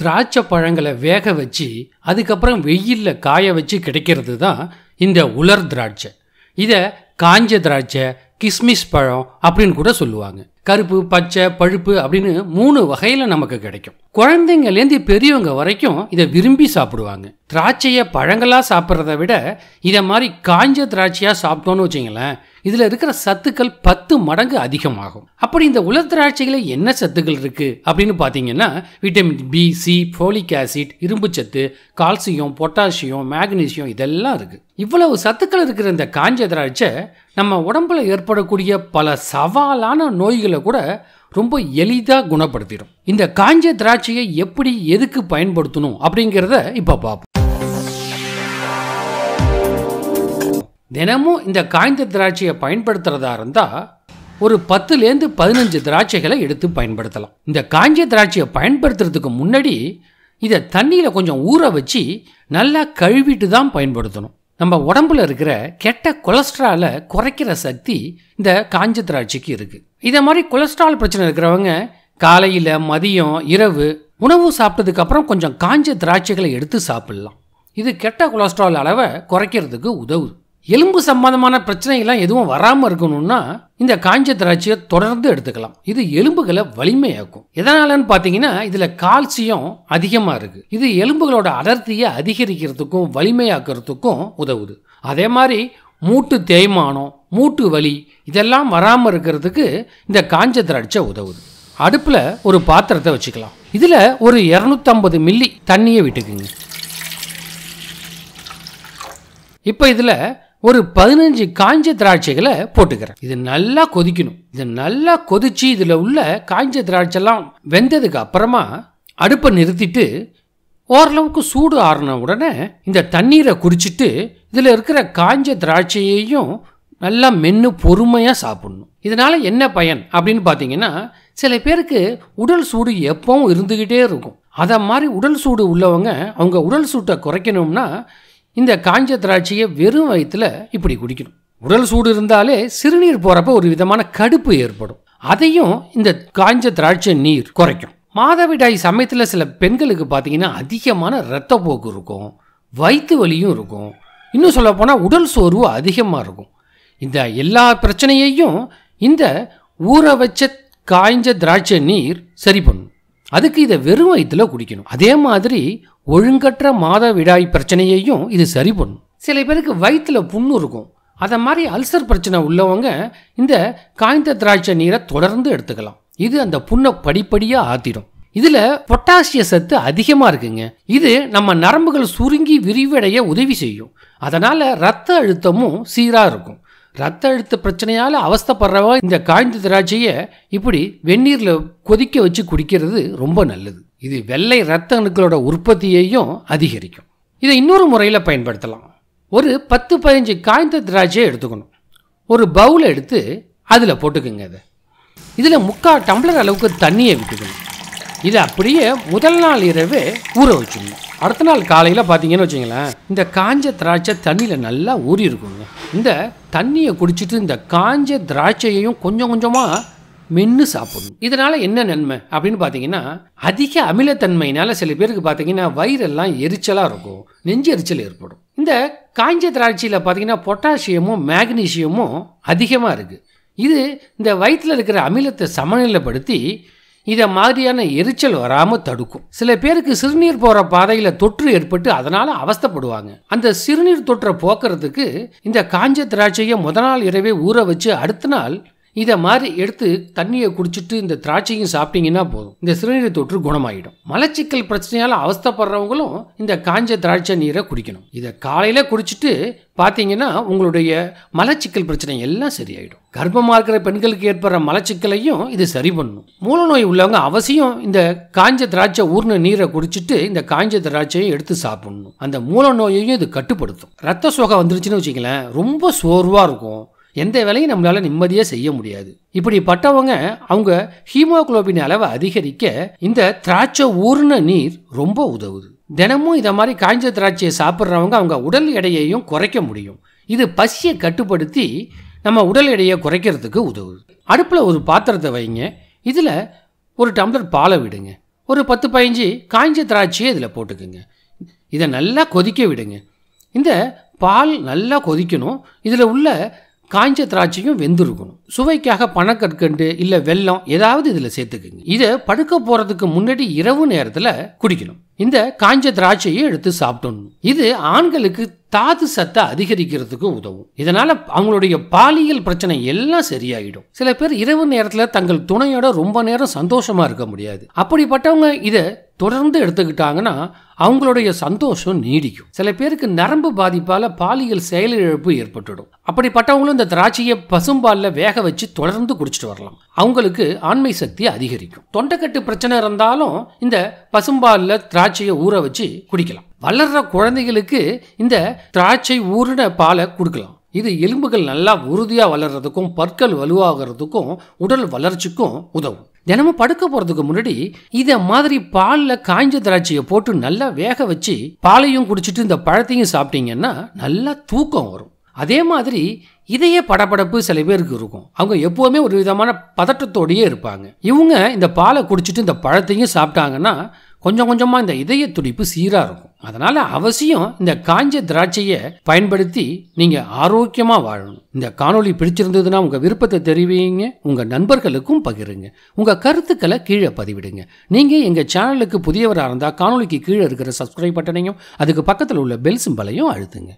திராட்சை பழங்களை வேக வச்சு அதுக்கப்புறம் வெயிலில் காய வச்சு கிடைக்கிறது தான் இந்த உலர் திராட்சை இதை காஞ்ச திராட்சை கிஸ்மிஸ் பழம் அப்படின்னு கூட சொல்லுவாங்க கருப்பு பச்சை பழுப்பு அப்படின்னு மூணு வகையில் நமக்கு கிடைக்கும் குழந்தைங்கலேருந்து பெரியவங்க வரைக்கும் இதை விரும்பி சாப்பிடுவாங்க திராட்சையை பழங்களாக சாப்பிட்றத விட இதை மாதிரி காஞ்ச திராட்சையாக சாப்பிட்டோன்னு வச்சிங்களேன் இதில் இருக்கிற சத்துக்கள் பத்து மடங்கு அதிகமாகும் அப்படி இந்த உலர் திராட்சைகளில் என்ன சத்துக்கள் இருக்குது அப்படின்னு பார்த்தீங்கன்னா vitamin B C folic acid இரும்புச்சத்து கால்சியம் பொட்டாசியம் மேக்னீசியம் இதெல்லாம் இருக்குது இவ்வளவு சத்துக்கள் இருக்கிற இந்த காஞ்ச திராட்சை நம்ம உடம்புல ஏற்படக்கூடிய பல சவாலான நோய்களை கூட ரொம்ப எளிதாக குணப்படுத்திடும் இந்த காஞ்ச திராட்சையை எப்படி எதுக்கு பயன்படுத்தணும் அப்படிங்கிறத இப்போ பார்ப்போம் தினமும் இந்த காய்ந்த திராட்சையை பயன்படுத்துறதா இருந்தால் ஒரு பத்துலேருந்து பதினஞ்சு திராட்சைகளை எடுத்து பயன்படுத்தலாம் இந்த காஞ்ச திராட்சையை பயன்படுத்துறதுக்கு முன்னாடி இதை தண்ணியில் கொஞ்சம் ஊற வச்சு நல்லா கழுவிட்டு தான் பயன்படுத்தணும் நம்ம உடம்புல இருக்கிற கெட்ட கொலஸ்ட்ராலை குறைக்கிற சக்தி இந்த காஞ்ச திராட்சைக்கு இருக்குது இதை மாதிரி கொலஸ்ட்ரால் பிரச்சனை இருக்கிறவங்க காலையில் மதியம் இரவு உணவு சாப்பிட்டதுக்கப்புறம் கொஞ்சம் காஞ்ச திராட்சைகளை எடுத்து சாப்பிட்லாம் இது கெட்ட கொலஸ்ட்ரால் அளவை குறைக்கிறதுக்கு உதவுது எலும்பு சம்பந்தமான பிரச்சனைகள்லாம் எதுவும் வராமல் இருக்கணும்னா இந்த காஞ்ச திராட்சையை தொடர்ந்து எடுத்துக்கலாம் இது எலும்புகளை வலிமையாக்கும் எதனாலன்னு பார்த்தீங்கன்னா இதில் கால்சியம் அதிகமாக இருக்குது இது எலும்புகளோட அடர்த்தியை அதிகரிக்கிறதுக்கும் வலிமையாக்குறதுக்கும் உதவுது அதே மாதிரி மூட்டு தேய்மானம் மூட்டு வலி இதெல்லாம் வராமல் இருக்கிறதுக்கு இந்த காஞ்ச திராட்சை உதவுது அடுப்பில் ஒரு பாத்திரத்தை வச்சுக்கலாம் இதில் ஒரு இரநூத்தம்பது மில்லி தண்ணியை விட்டுக்குங்க இப்போ இதில் ஒரு பதினஞ்சு காஞ்ச திராட்சைகளை போட்டுக்கிறேன் இது நல்லா கொதிக்கணும் இது நல்லா கொதிச்சு இதில் உள்ள காஞ்ச திராட்சைலாம் வெந்ததுக்கு அப்புறமா அடுப்பை நிறுத்திட்டு ஓரளவுக்கு சூடு ஆறின உடனே இந்த தண்ணீரை குடிச்சிட்டு இதில் இருக்கிற காஞ்ச திராட்சையையும் நல்லா மென்று பொறுமையாக சாப்பிடணும் இதனால் என்ன பயன் அப்படின்னு பார்த்தீங்கன்னா சில பேருக்கு உடல் சூடு எப்பவும் இருந்துக்கிட்டே இருக்கும் அதை மாதிரி உடல் சூடு உள்ளவங்க அவங்க உடல் சூட்டை குறைக்கணும்னா இந்த காஞ்ச திராட்சையை வெறும் வயிற்றில் இப்படி குடிக்கணும் உடல் சூடு இருந்தாலே சிறுநீர் போகிறப்ப ஒரு விதமான கடுப்பு ஏற்படும் அதையும் இந்த காஞ்ச திராட்சை நீர் குறைக்கும் மாதவிடாய் சமயத்தில் சில பெண்களுக்கு பார்த்தீங்கன்னா அதிகமான இரத்தப்போக்கு இருக்கும் வயிற்று வலியும் இருக்கும் இன்னும் சொல்லப்போனால் உடல் சோர்வு அதிகமாக இருக்கும் இந்த எல்லா பிரச்சனையையும் இந்த ஊற வச்ச காய்ஞ்ச திராட்சை நீர் சரி பண்ணும் அதுக்கு இதை வெறும் வயிற்றில் குடிக்கணும் அதே மாதிரி ஒழுங்கற்ற மாதவிடாய் பிரச்சனையையும் இது சரி பண்ணும் சில பேருக்கு வயிற்றில் புண்ணு இருக்கும் அதை மாதிரி அல்சர் பிரச்சனை உள்ளவங்க இந்த காய்ந்த திராட்சை நீரை தொடர்ந்து எடுத்துக்கலாம் இது அந்த புண்ணை படிப்படியாக ஆத்திடும் இதில் பொட்டாசிய சத்து அதிகமாக இருக்குங்க இது நம்ம நரம்புகள் சுருங்கி விரிவடைய உதவி செய்யும் அதனால் ரத்த அழுத்தமும் சீராக இருக்கும் ரத்த அழுத்த பிரச்சனையால் அவஸ்தப்படுறவா இந்த காய்ந்த திராட்சையை இப்படி வெந்நீரில் கொதிக்க வச்சு குடிக்கிறது ரொம்ப நல்லது இது வெள்ளை ரத்த அணுக்களோட உற்பத்தியையும் அதிகரிக்கும் இதை இன்னொரு முறையில் பயன்படுத்தலாம் ஒரு பத்து பதினஞ்சு காய்ந்த திராட்சையை எடுத்துக்கணும் ஒரு பவுலை எடுத்து அதில் போட்டுக்குங்க அதை இதில் முக்கால் டம்ளர் அளவுக்கு தண்ணியை விட்டுக்கணும் இது அப்படியே முதல் நாள் இரவு ஊற வச்சிடணும் அடுத்த நாள் காலையில் பார்த்தீங்கன்னு வச்சுங்களேன் இந்த காஞ்ச திராட்சை தண்ணியில் நல்லா ஊறி இருக்குங்க இந்த தண்ணியை குடிச்சிட்டு இந்த காஞ்ச திராட்சையையும் கொஞ்சம் கொஞ்சமாக மென்று சாப்பிடணும் இதனால் என்ன நன்மை அப்படின்னு பார்த்தீங்கன்னா அதிக அமிலத்தன்மையினால் சில பேருக்கு பார்த்தீங்கன்னா வயிறெல்லாம் எரிச்சலாக இருக்கும் நெஞ்சு எரிச்சல் ஏற்படும் இந்த காஞ்ச திராட்சையில் பார்த்தீங்கன்னா பொட்டாசியமும் மேக்னீசியமும் அதிகமாக இருக்குது இது இந்த வயிற்றில் இருக்கிற அமிலத்தை சமநிலைப்படுத்தி இதை மாதிரியான எரிச்சல் வராமல் தடுக்கும் சில பேருக்கு சிறுநீர் போகிற பாதையில் தொற்று ஏற்பட்டு அதனால் அவஸ்தப்படுவாங்க அந்த சிறுநீர் தொற்றை போக்குறதுக்கு இந்த காஞ்ச திராட்சையை முத நாள் இரவே ஊற வச்சு அடுத்த நாள் இதை மாதிரி எடுத்து தண்ணியை குடிச்சிட்டு இந்த திராட்சையும் சாப்பிட்டீங்கன்னா போதும் இந்த சிறுநீர் தொற்று குணமாயிடும் மலச்சிக்கல் பிரச்சனையால் அவஸ்தப்படுறவங்களும் இந்த காஞ்ச திராட்சை நீரை குடிக்கணும் இதை காலையில் குடிச்சிட்டு பார்த்தீங்கன்னா உங்களுடைய மலச்சிக்கல் பிரச்சனை எல்லாம் சரியாயிடும் கர்ப்பமாக இருக்கிற பெண்களுக்கு ஏற்படுற மலச்சிக்கலையும் இது சரி பண்ணும் மூல நோய் உள்ளவங்க அவசியம் இந்த காஞ்ச திராட்சை ஊர்ன நீரை குடிச்சிட்டு இந்த காஞ்ச திராட்சையும் எடுத்து சாப்பிடணும் அந்த மூல நோயையும் இது கட்டுப்படுத்தும் ரத்த சோகை வந்துருச்சுன்னு வச்சுங்களேன் ரொம்ப சோர்வாக இருக்கும் எந்த வேலையும் நம்மளால் நிம்மதியாக செய்ய முடியாது இப்படிப்பட்டவங்க அவங்க ஹீமோகுளோபின் அளவை அதிகரிக்க இந்த திராட்சை ஊர்ன நீர் ரொம்ப உதவுது தினமும் இதை மாதிரி காய்ஞ்ச திராட்சையை சாப்பிட்றவங்க அவங்க உடல் எடையையும் குறைக்க முடியும் இது பசியை கட்டுப்படுத்தி நம்ம உடல் எடையை குறைக்கிறதுக்கு உதவுது அடுப்பில் ஒரு பாத்திரத்தை வைங்க இதில் ஒரு டம்ளர் பாலை விடுங்க ஒரு பத்து பதிஞ்சு காய்ஞ்ச திராட்சையை இதில் போட்டுக்குங்க இதை நல்லா கொதிக்க விடுங்க இந்த பால் நல்லா கொதிக்கணும் இதில் உள்ள காய்ஞ்ச திராட்சையும் வெந்திருக்கணும் சுவைக்காக பனக்கற்கண்டு இல்லை வெல்லம் ஏதாவது இதில் சேர்த்துக்குங்க இதை படுக்க போகிறதுக்கு முன்னாடி இரவு நேரத்தில் குடிக்கணும் இந்த காஞ்ச திராட்சையை எடுத்து சாப்பிடணும் இது ஆண்களுக்கு தாது சத்தை அதிகரிக்கிறதுக்கு உதவும் இதனால் அவங்களுடைய பாலியல் பிரச்சனை எல்லாம் சரியாயிடும் சில பேர் இரவு நேரத்தில் தங்கள் துணையோட ரொம்ப நேரம் சந்தோஷமாக இருக்க முடியாது அப்படிப்பட்டவங்க இதை தொடர்ந்து எடுத்துக்கிட்டாங்கன்னா அவங்களுடைய சந்தோஷம் நீடிக்கும் சில பேருக்கு நரம்பு பாதிப்பால் பாலியல் செயலிழப்பு ஏற்பட்டுடும் அப்படிப்பட்டவங்களும் இந்த திராட்சையை பசும்பாலில் வேக வச்சு தொடர்ந்து குடிச்சிட்டு வரலாம் அவங்களுக்கு ஆண்மை சக்தி அதிகரிக்கும் தொண்டைக்கட்டு பிரச்சனை இருந்தாலும் இந்த பசும்பாலில் திராட்சையை ஊற வச்சு குடிக்கலாம் வளர்ற குழந்தைகளுக்கு இந்த திராட்சை ஊறின பாலை கொடுக்கலாம் இது எலும்புகள் நல்லா உறுதியாக வளர்கிறதுக்கும் பற்கள் வலுவாகிறதுக்கும் உடல் வளர்ச்சிக்கும் உதவும் தினமும் படுக்க போகிறதுக்கு முன்னாடி இதை மாதிரி பாலில் காய்ஞ்ச திராட்சையை போட்டு நல்லா வேக வச்சு பாலையும் குடிச்சிட்டு இந்த பழத்தையும் சாப்பிட்டீங்கன்னா நல்லா தூக்கம் வரும் அதே மாதிரி இதையே படப்படப்பு சில பேருக்கு இருக்கும் அவங்க எப்போவுமே ஒரு விதமான பதட்டத்தோடையே இருப்பாங்க இவங்க இந்த பாலை குடிச்சிட்டு இந்த பழத்தையும் சாப்பிட்டாங்கன்னா கொஞ்சம் கொஞ்சமாக இந்த இதய துடிப்பு சீராக இருக்கும் அதனால் அவசியம் இந்த காஞ்ச திராட்சையை பயன்படுத்தி நீங்கள் ஆரோக்கியமாக வாழணும் இந்த காணொலி பிடிச்சிருந்ததுன்னா உங்கள் விருப்பத்தை தெரிவிங்க உங்கள் நண்பர்களுக்கும் பகிருங்க உங்கள் கருத்துக்களை கீழே பதிவிடுங்க நீங்கள் எங்கள் சேனலுக்கு புதியவராக இருந்தால் காணொலிக்கு கீழே இருக்கிற சப்ஸ்கிரைப் பட்டனையும் அதுக்கு பக்கத்தில் உள்ள பெல் சிம்பலையும் அழுத்துங்க